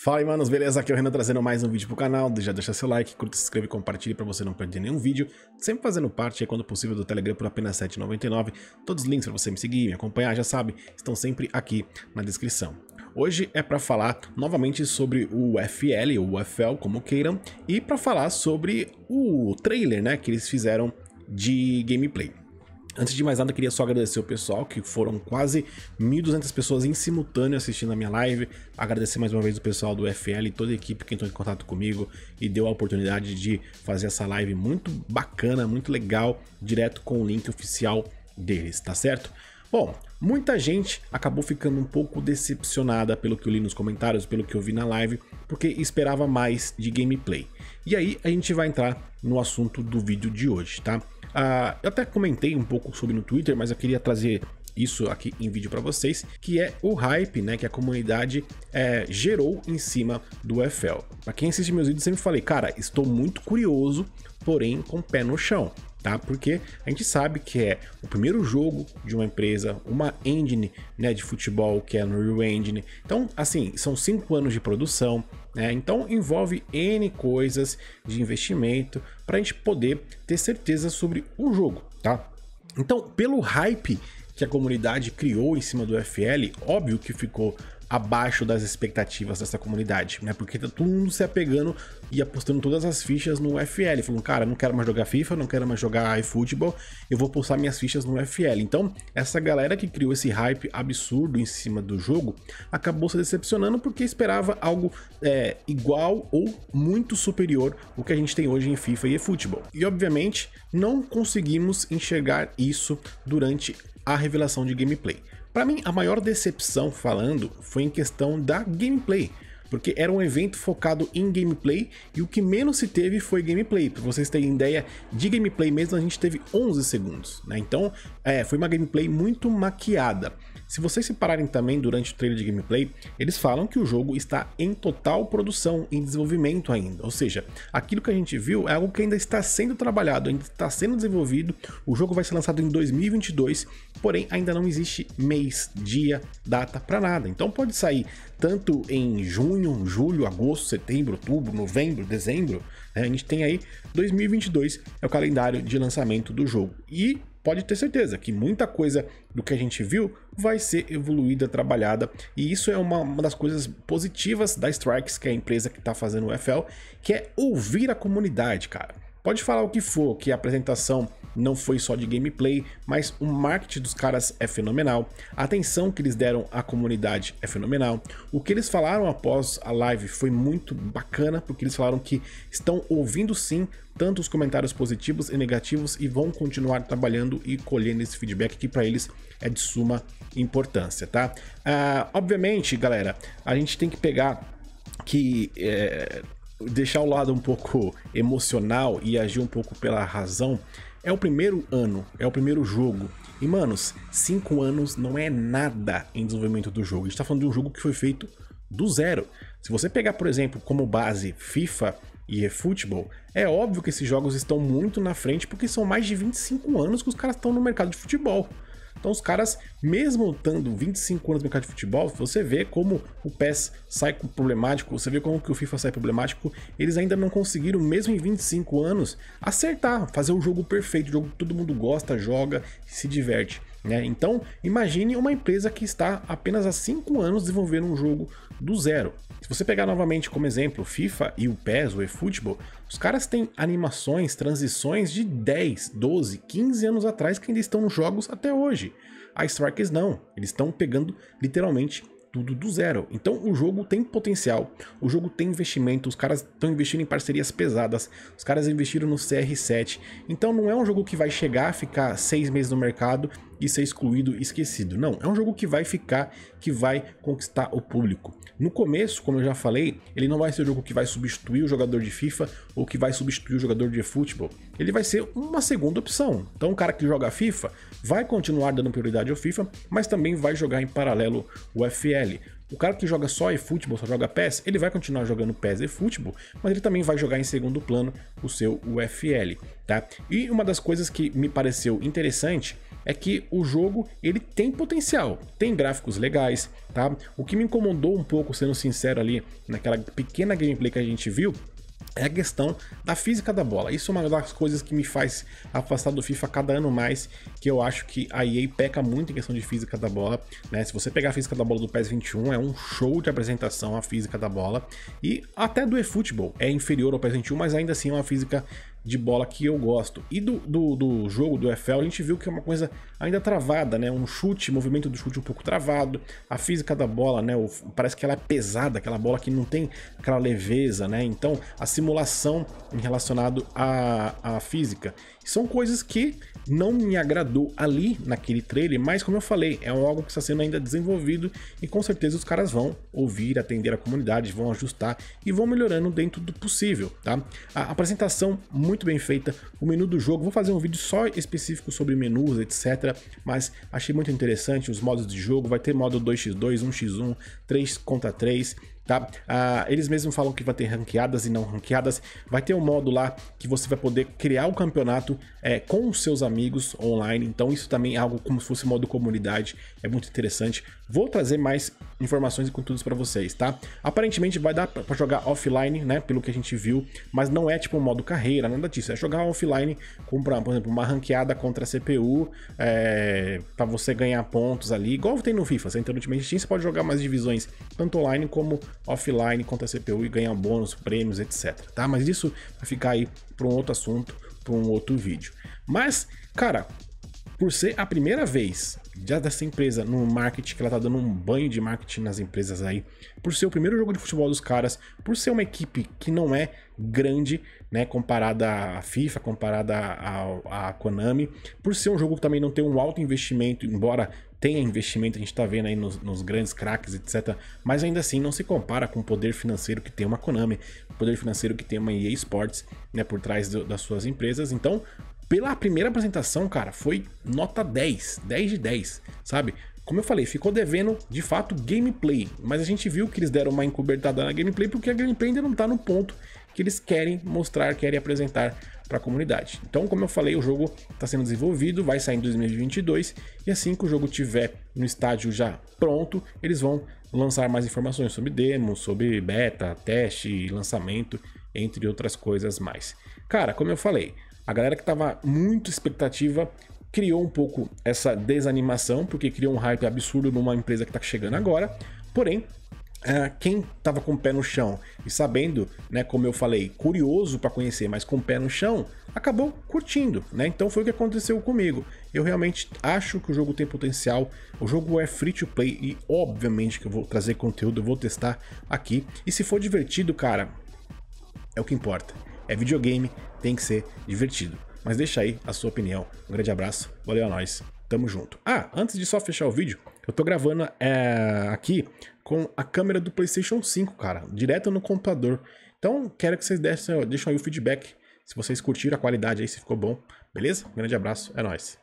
Fala aí, manos, beleza? Aqui é o Renan trazendo mais um vídeo pro canal. Já deixa seu like, curta, se inscreve e compartilhe para você não perder nenhum vídeo. Sempre fazendo parte, quando possível, do Telegram por apenas R$7,99. Todos os links para você me seguir, me acompanhar, já sabe, estão sempre aqui na descrição. Hoje é para falar novamente sobre o FL, ou UFL, como queiram, e para falar sobre o trailer né, que eles fizeram de gameplay. Antes de mais nada, queria só agradecer o pessoal, que foram quase 1.200 pessoas em simultâneo assistindo a minha live. Agradecer mais uma vez o pessoal do FL e toda a equipe que entrou em contato comigo e deu a oportunidade de fazer essa live muito bacana, muito legal, direto com o link oficial deles, tá certo? Bom, Muita gente acabou ficando um pouco decepcionada pelo que eu li nos comentários, pelo que eu vi na live, porque esperava mais de gameplay. E aí a gente vai entrar no assunto do vídeo de hoje, tá? Uh, eu até comentei um pouco sobre no Twitter, mas eu queria trazer isso aqui em vídeo para vocês, que é o hype, né, que a comunidade é, gerou em cima do EFL. Para quem assiste meus vídeos, sempre falei, cara, estou muito curioso, porém com o pé no chão tá? Porque a gente sabe que é o primeiro jogo de uma empresa, uma engine né, de futebol que é no Real Engine. Então, assim, são cinco anos de produção, né? Então envolve N coisas de investimento para a gente poder ter certeza sobre o jogo, tá? Então, pelo hype que a comunidade criou em cima do FL, óbvio que ficou abaixo das expectativas dessa comunidade, né? Porque tá todo mundo se apegando e apostando todas as fichas no FL, falando, cara, não quero mais jogar FIFA, não quero mais jogar eFootball, eu vou postar minhas fichas no FL. Então, essa galera que criou esse hype absurdo em cima do jogo acabou se decepcionando porque esperava algo é, igual ou muito superior o que a gente tem hoje em FIFA e eFootball. E obviamente, não conseguimos enxergar isso durante a revelação de gameplay. Para mim, a maior decepção falando foi em questão da gameplay porque era um evento focado em gameplay e o que menos se teve foi gameplay. Para vocês terem ideia de gameplay mesmo, a gente teve 11 segundos, né? Então, é, foi uma gameplay muito maquiada. Se vocês se pararem também durante o trailer de gameplay, eles falam que o jogo está em total produção, em desenvolvimento ainda. Ou seja, aquilo que a gente viu é algo que ainda está sendo trabalhado, ainda está sendo desenvolvido. O jogo vai ser lançado em 2022, porém ainda não existe mês, dia, data para nada. Então pode sair tanto em junho, julho, agosto, setembro, outubro, novembro, dezembro, né, a gente tem aí 2022 é o calendário de lançamento do jogo. E pode ter certeza que muita coisa do que a gente viu vai ser evoluída, trabalhada, e isso é uma, uma das coisas positivas da Strikes, que é a empresa que está fazendo o FL, que é ouvir a comunidade, cara. Pode falar o que for, que a apresentação não foi só de gameplay, mas o marketing dos caras é fenomenal, a atenção que eles deram à comunidade é fenomenal. O que eles falaram após a live foi muito bacana, porque eles falaram que estão ouvindo sim tanto os comentários positivos e negativos e vão continuar trabalhando e colhendo esse feedback que para eles é de suma importância, tá? Uh, obviamente, galera, a gente tem que pegar que é, deixar o lado um pouco emocional e agir um pouco pela razão é o primeiro ano, é o primeiro jogo. E, manos, cinco anos não é nada em desenvolvimento do jogo. A gente tá falando de um jogo que foi feito do zero. Se você pegar, por exemplo, como base FIFA e eFootball, é óbvio que esses jogos estão muito na frente porque são mais de 25 anos que os caras estão no mercado de futebol. Então os caras, mesmo estando 25 anos no mercado de futebol, você vê como o PES sai problemático, você vê como que o FIFA sai problemático, eles ainda não conseguiram, mesmo em 25 anos, acertar, fazer o jogo perfeito, o jogo que todo mundo gosta, joga, se diverte. Né? Então, imagine uma empresa que está apenas há 5 anos desenvolvendo um jogo do zero. Se você pegar novamente como exemplo FIFA e o PES, o eFootball, os caras têm animações, transições de 10, 12, 15 anos atrás que ainda estão nos jogos até hoje. A Strikers não, eles estão pegando literalmente tudo do zero. Então o jogo tem potencial, o jogo tem investimento, os caras estão investindo em parcerias pesadas, os caras investiram no CR7. Então não é um jogo que vai chegar, ficar seis meses no mercado e ser excluído, esquecido. Não, é um jogo que vai ficar, que vai conquistar o público. No começo, como eu já falei, ele não vai ser o jogo que vai substituir o jogador de FIFA ou que vai substituir o jogador de futebol. Ele vai ser uma segunda opção. Então, o cara que joga FIFA vai continuar dando prioridade ao FIFA, mas também vai jogar em paralelo o FL. O cara que joga só eFootball, só joga PES, ele vai continuar jogando PES e futebol, mas ele também vai jogar em segundo plano o seu UFL, tá? E uma das coisas que me pareceu interessante é que o jogo ele tem potencial, tem gráficos legais, tá? O que me incomodou um pouco, sendo sincero ali, naquela pequena gameplay que a gente viu, é a questão da física da bola. Isso é uma das coisas que me faz afastar do FIFA cada ano mais, que eu acho que a EA peca muito em questão de física da bola. Né? Se você pegar a física da bola do PES 21, é um show de apresentação a física da bola. E até do eFootball é inferior ao PES 21, mas ainda assim é uma física de bola que eu gosto. E do, do, do jogo do EFL, a gente viu que é uma coisa ainda travada, né? Um chute, movimento do chute um pouco travado, a física da bola, né? O, parece que ela é pesada, aquela bola que não tem aquela leveza, né? Então, a simulação em relacionado à, à física. São coisas que não me agradou ali naquele trailer, mas como eu falei, é algo que está sendo ainda desenvolvido e com certeza os caras vão ouvir, atender a comunidade, vão ajustar e vão melhorando dentro do possível, tá? A apresentação muito bem feita, o menu do jogo, vou fazer um vídeo só específico sobre menus, etc, mas achei muito interessante os modos de jogo, vai ter modo 2x2, 1x1, 3 contra 3, tá? Ah, eles mesmos falam que vai ter ranqueadas e não ranqueadas. Vai ter um modo lá que você vai poder criar o um campeonato é, com os seus amigos online. Então isso também é algo como se fosse modo comunidade. É muito interessante. Vou trazer mais informações e conteúdos para vocês, tá? Aparentemente vai dar para jogar offline, né? Pelo que a gente viu, mas não é tipo um modo carreira, nada disso. É jogar offline com, por exemplo, uma ranqueada contra a CPU é, para você ganhar pontos ali. Igual tem no FIFA, você entra no Ultimate Team, você pode jogar mais divisões, tanto online como offline contra a CPU e ganhar bônus, prêmios, etc. Tá? Mas isso vai ficar aí para um outro assunto, para um outro vídeo. Mas, cara, por ser a primeira vez já dessa empresa no marketing, que ela tá dando um banho de marketing nas empresas aí, por ser o primeiro jogo de futebol dos caras, por ser uma equipe que não é grande, né, comparada à FIFA, comparada à, à Konami, por ser um jogo que também não tem um alto investimento, embora tem investimento, a gente está vendo aí nos, nos grandes craques, etc. Mas ainda assim não se compara com o poder financeiro que tem uma Konami, o poder financeiro que tem uma EA Sports né, por trás do, das suas empresas. Então, pela primeira apresentação, cara, foi nota 10, 10 de 10, sabe? Como eu falei, ficou devendo de fato gameplay, mas a gente viu que eles deram uma encobertada na gameplay porque a gameplay ainda não tá no ponto que eles querem mostrar, querem apresentar para a comunidade. Então, como eu falei, o jogo está sendo desenvolvido, vai sair em 2022 e assim que o jogo tiver no estádio já pronto, eles vão lançar mais informações sobre demos, sobre beta, teste, lançamento, entre outras coisas mais. Cara, como eu falei, a galera que estava muito expectativa criou um pouco essa desanimação, porque criou um hype absurdo numa empresa que está chegando agora. Porém, é, quem estava com o pé no chão e sabendo, né, como eu falei, curioso para conhecer, mas com o pé no chão, acabou curtindo, né? Então foi o que aconteceu comigo. Eu realmente acho que o jogo tem potencial. O jogo é free to play e obviamente que eu vou trazer conteúdo, eu vou testar aqui. E se for divertido, cara, é o que importa. É videogame, tem que ser divertido. Mas deixa aí a sua opinião. Um grande abraço, valeu a nós, tamo junto. Ah, antes de só fechar o vídeo, eu tô gravando é, aqui com a câmera do PlayStation 5, cara, direto no computador. Então, quero que vocês deixem, deixem aí o feedback se vocês curtiram a qualidade aí, se ficou bom. Beleza? Um grande abraço, é nóis.